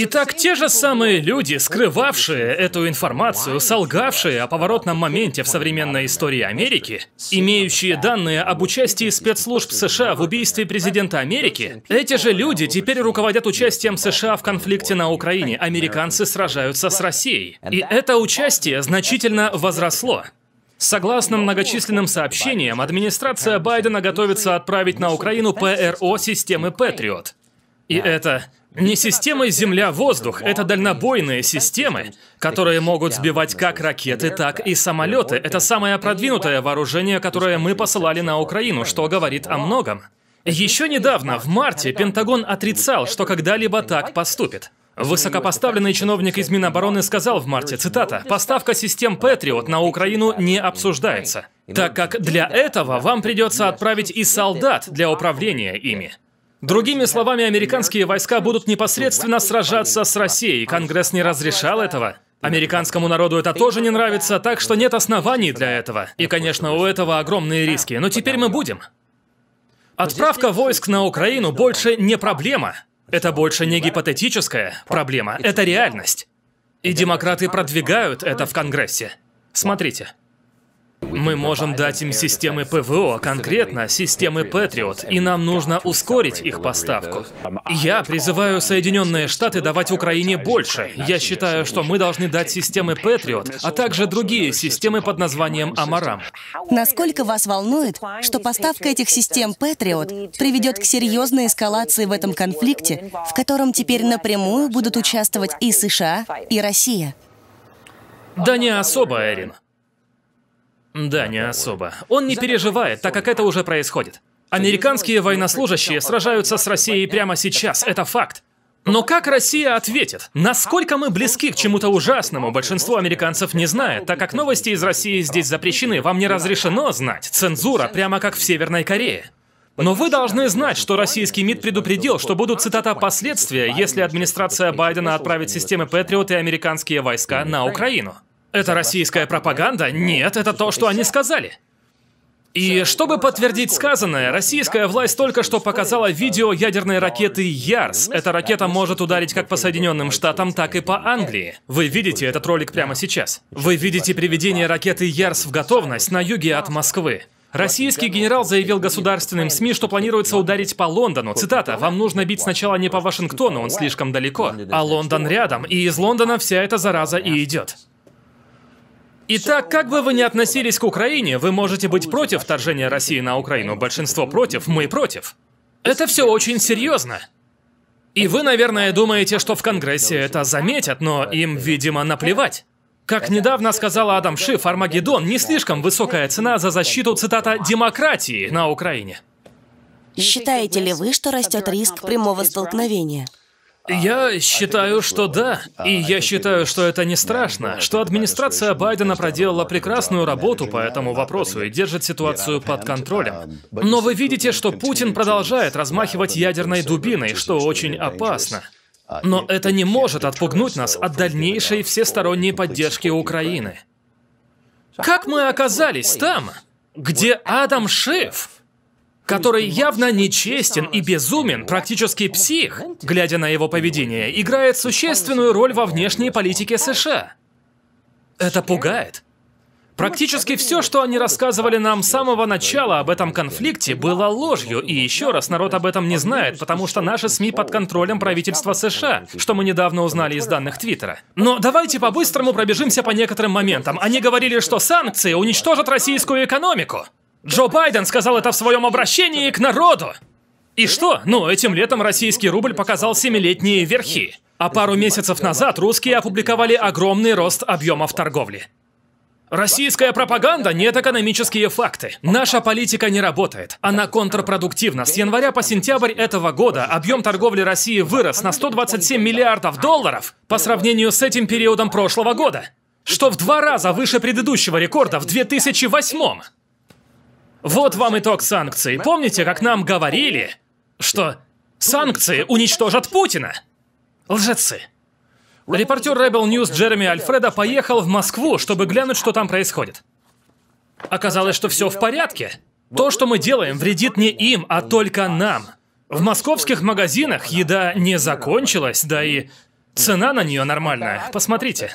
Итак, те же самые люди, скрывавшие эту информацию, солгавшие о поворотном моменте в современной истории Америки, имеющие данные об участии спецслужб США в убийстве президента Америки, эти же люди теперь руководят участием США в конфликте на Украине. Американцы сражаются с Россией. И это участие значительно возросло. Согласно многочисленным сообщениям, администрация Байдена готовится отправить на Украину ПРО системы Patriot. И это не системы земля-воздух, это дальнобойные системы, которые могут сбивать как ракеты, так и самолеты. Это самое продвинутое вооружение, которое мы посылали на Украину, что говорит о многом. Еще недавно, в марте, Пентагон отрицал, что когда-либо так поступит. Высокопоставленный чиновник из Минобороны сказал в марте, цитата, «Поставка систем «Патриот» на Украину не обсуждается, так как для этого вам придется отправить и солдат для управления ими». Другими словами, американские войска будут непосредственно сражаться с Россией. Конгресс не разрешал этого. Американскому народу это тоже не нравится, так что нет оснований для этого. И, конечно, у этого огромные риски, но теперь мы будем. Отправка войск на Украину больше не проблема. Это больше не гипотетическая проблема, это реальность. И демократы продвигают это в Конгрессе. Смотрите. Мы можем дать им системы ПВО, конкретно системы Patriot, и нам нужно ускорить их поставку. Я призываю Соединенные Штаты давать Украине больше. Я считаю, что мы должны дать системы Patriot, а также другие системы под названием Амарам. Насколько вас волнует, что поставка этих систем Patriot приведет к серьезной эскалации в этом конфликте, в котором теперь напрямую будут участвовать и США, и Россия? Да не особо, Эрин. Да, не особо. Он не переживает, так как это уже происходит. Американские военнослужащие сражаются с Россией прямо сейчас, это факт. Но как Россия ответит? Насколько мы близки к чему-то ужасному, большинство американцев не знает, так как новости из России здесь запрещены, вам не разрешено знать. Цензура, прямо как в Северной Корее. Но вы должны знать, что российский МИД предупредил, что будут, цитата, «последствия, если администрация Байдена отправит системы Патриот и американские войска на Украину». Это российская пропаганда? Нет, это то, что они сказали. И чтобы подтвердить сказанное, российская власть только что показала видео ядерной ракеты «Ярс». Эта ракета может ударить как по Соединенным Штатам, так и по Англии. Вы видите этот ролик прямо сейчас. Вы видите приведение ракеты «Ярс» в готовность на юге от Москвы. Российский генерал заявил государственным СМИ, что планируется ударить по Лондону. Цитата, «Вам нужно бить сначала не по Вашингтону, он слишком далеко, а Лондон рядом, и из Лондона вся эта зараза и идет». Итак, как бы вы ни относились к Украине, вы можете быть против вторжения России на Украину. Большинство против, мы против. Это все очень серьезно. И вы, наверное, думаете, что в Конгрессе это заметят, но им, видимо, наплевать. Как недавно сказала Адам Шиф, Армагеддон не слишком высокая цена за защиту, цитата, «демократии» на Украине. Считаете ли вы, что растет риск прямого столкновения? Я считаю, что да. И я считаю, что это не страшно, что администрация Байдена проделала прекрасную работу по этому вопросу и держит ситуацию под контролем. Но вы видите, что Путин продолжает размахивать ядерной дубиной, что очень опасно. Но это не может отпугнуть нас от дальнейшей всесторонней поддержки Украины. Как мы оказались там, где Адам Шиф? который явно нечестен и безумен, практически псих, глядя на его поведение, играет существенную роль во внешней политике США. Это пугает. Практически все, что они рассказывали нам с самого начала об этом конфликте, было ложью. И еще раз, народ об этом не знает, потому что наши СМИ под контролем правительства США, что мы недавно узнали из данных Твиттера. Но давайте по-быстрому пробежимся по некоторым моментам. Они говорили, что санкции уничтожат российскую экономику. Джо Байден сказал это в своем обращении к народу. И что? Ну, этим летом российский рубль показал семилетние верхи. А пару месяцев назад русские опубликовали огромный рост объемов торговли. Российская пропаганда – нет экономические факты. Наша политика не работает. Она контрпродуктивна. С января по сентябрь этого года объем торговли России вырос на 127 миллиардов долларов по сравнению с этим периодом прошлого года, что в два раза выше предыдущего рекорда в 2008 вот вам итог санкций. Помните, как нам говорили, что санкции уничтожат Путина? Лжецы. Репортер Rebel News Джереми Альфреда поехал в Москву, чтобы глянуть, что там происходит. Оказалось, что все в порядке. То, что мы делаем, вредит не им, а только нам. В московских магазинах еда не закончилась, да и цена на нее нормальная. Посмотрите.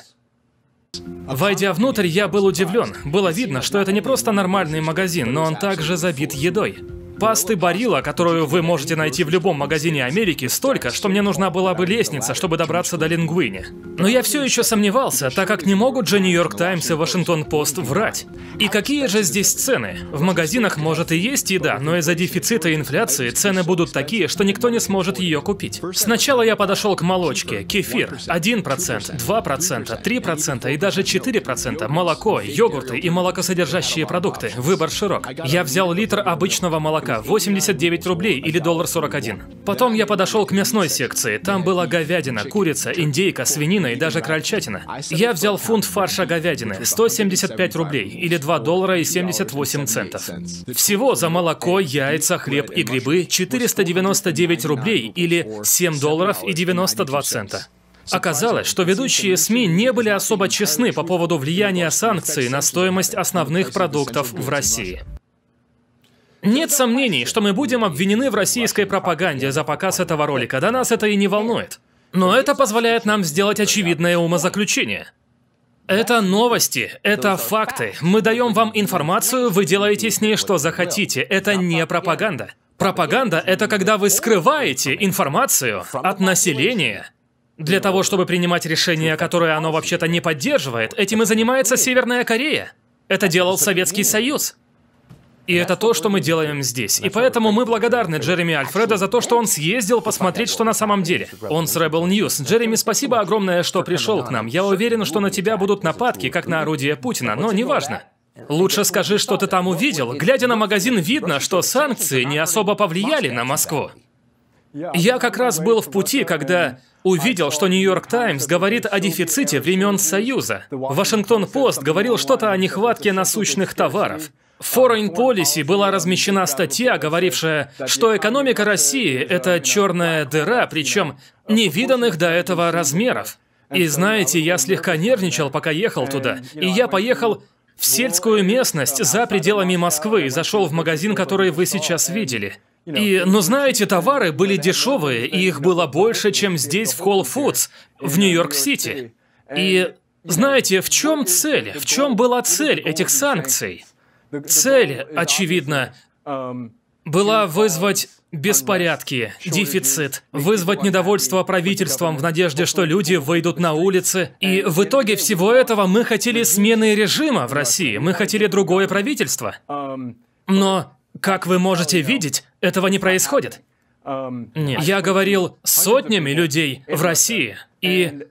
Войдя внутрь, я был удивлен. Было видно, что это не просто нормальный магазин, но он также забит едой. Пасты Барила, которую вы можете найти в любом магазине Америки, столько, что мне нужна была бы лестница, чтобы добраться до Лингвини. Но я все еще сомневался, так как не могут же Нью-Йорк Таймс и Вашингтон Пост врать. И какие же здесь цены? В магазинах может и есть еда, но из-за дефицита и инфляции цены будут такие, что никто не сможет ее купить. Сначала я подошел к молочке, кефир, 1%, 2%, 3% и даже 4%, молоко, йогурты и молокосодержащие продукты. Выбор широк. Я взял литр обычного молока молока, 89 рублей или доллар 41. Потом я подошел к мясной секции. Там была говядина, курица, индейка, свинина и даже крольчатина. Я взял фунт фарша говядины, 175 рублей или 2 доллара и 78 центов. Всего за молоко, яйца, хлеб и грибы 499 рублей или 7 долларов и 92 цента. Оказалось, что ведущие СМИ не были особо честны по поводу влияния санкций на стоимость основных продуктов в России. Нет сомнений, что мы будем обвинены в российской пропаганде за показ этого ролика. Да нас это и не волнует. Но это позволяет нам сделать очевидное умозаключение. Это новости, это факты. Мы даем вам информацию, вы делаете с ней что захотите. Это не пропаганда. Пропаганда — это когда вы скрываете информацию от населения для того, чтобы принимать решения, которые оно вообще-то не поддерживает. Этим и занимается Северная Корея. Это делал Советский Союз. И это то, что мы делаем здесь. И поэтому мы благодарны Джереми Альфреда за то, что он съездил посмотреть, что на самом деле. Он с Rebel News. Джереми, спасибо огромное, что пришел к нам. Я уверен, что на тебя будут нападки, как на орудие Путина, но неважно. Лучше скажи, что ты там увидел. Глядя на магазин, видно, что санкции не особо повлияли на Москву. Я как раз был в пути, когда увидел, что Нью-Йорк Таймс говорит о дефиците времен Союза. Вашингтон Пост говорил что-то о нехватке насущных товаров. В Foreign Policy была размещена статья, говорившая, что экономика России – это черная дыра, причем невиданных до этого размеров. И знаете, я слегка нервничал, пока ехал туда. И я поехал в сельскую местность за пределами Москвы и зашел в магазин, который вы сейчас видели. И, ну знаете, товары были дешевые, и их было больше, чем здесь в Whole Foods, в Нью-Йорк-Сити. И знаете, в чем цель? В чем была цель этих санкций? Цель, очевидно, um, была вызвать беспорядки, дефицит, вызвать недовольство правительством в надежде, что люди выйдут на улицы. И в итоге всего этого мы хотели смены режима в России, мы хотели другое правительство. Um, Но, как вы oh, можете видеть, этого не происходит. Um, Нет. Я говорил сотнями людей в России, и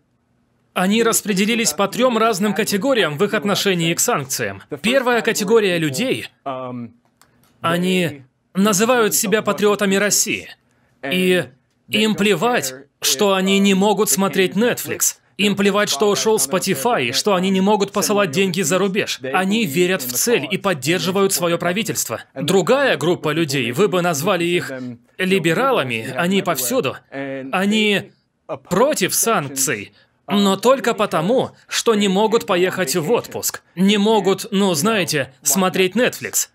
они распределились по трем разным категориям в их отношении к санкциям. Первая категория людей, они называют себя патриотами России. И им плевать, что они не могут смотреть Netflix. Им плевать, что ушел Spotify, что они не могут посылать деньги за рубеж. Они верят в цель и поддерживают свое правительство. Другая группа людей, вы бы назвали их либералами, они повсюду. Они против санкций, но только потому, что не могут поехать в отпуск. Не могут, ну, знаете, смотреть Netflix.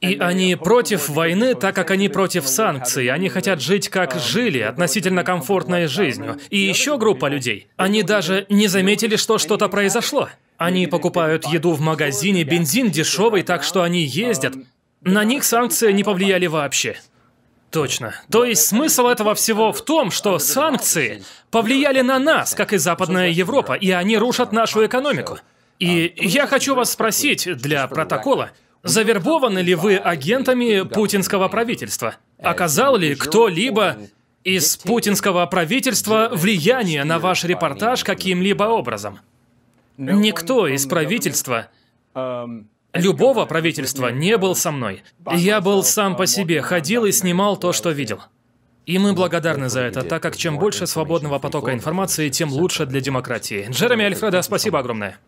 И они против войны, так как они против санкций. Они хотят жить, как жили, относительно комфортной жизнью. И еще группа людей. Они даже не заметили, что что-то произошло. Они покупают еду в магазине, бензин дешевый, так что они ездят. На них санкции не повлияли вообще. Точно. То есть смысл этого всего в том, что санкции повлияли на нас, как и Западная Европа, и они рушат нашу экономику. И я хочу вас спросить для протокола, завербованы ли вы агентами путинского правительства? Оказал ли кто-либо из путинского правительства влияние на ваш репортаж каким-либо образом? Никто из правительства любого правительства не был со мной. Я был сам по себе, ходил и снимал то, что видел. И мы благодарны за это, так как чем больше свободного потока информации, тем лучше для демократии. Джереми Альфреда, спасибо огромное.